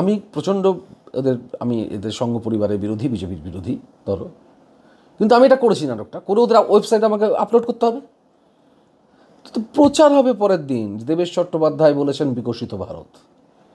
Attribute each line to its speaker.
Speaker 1: আমি প্রচণ্ড এদের আমি এদের সঙ্গ পরিবারের বিরোধী বিজেপির বিরোধী ধরো কিন্তু আমি এটা করেছি নাটকটা করে ওদের ওয়েবসাইটে আমাকে আপলোড করতে হবে তো প্রচার হবে পরের দিন দেবেশ চট্টোপাধ্যায় বলেছেন বিকশিত ভারত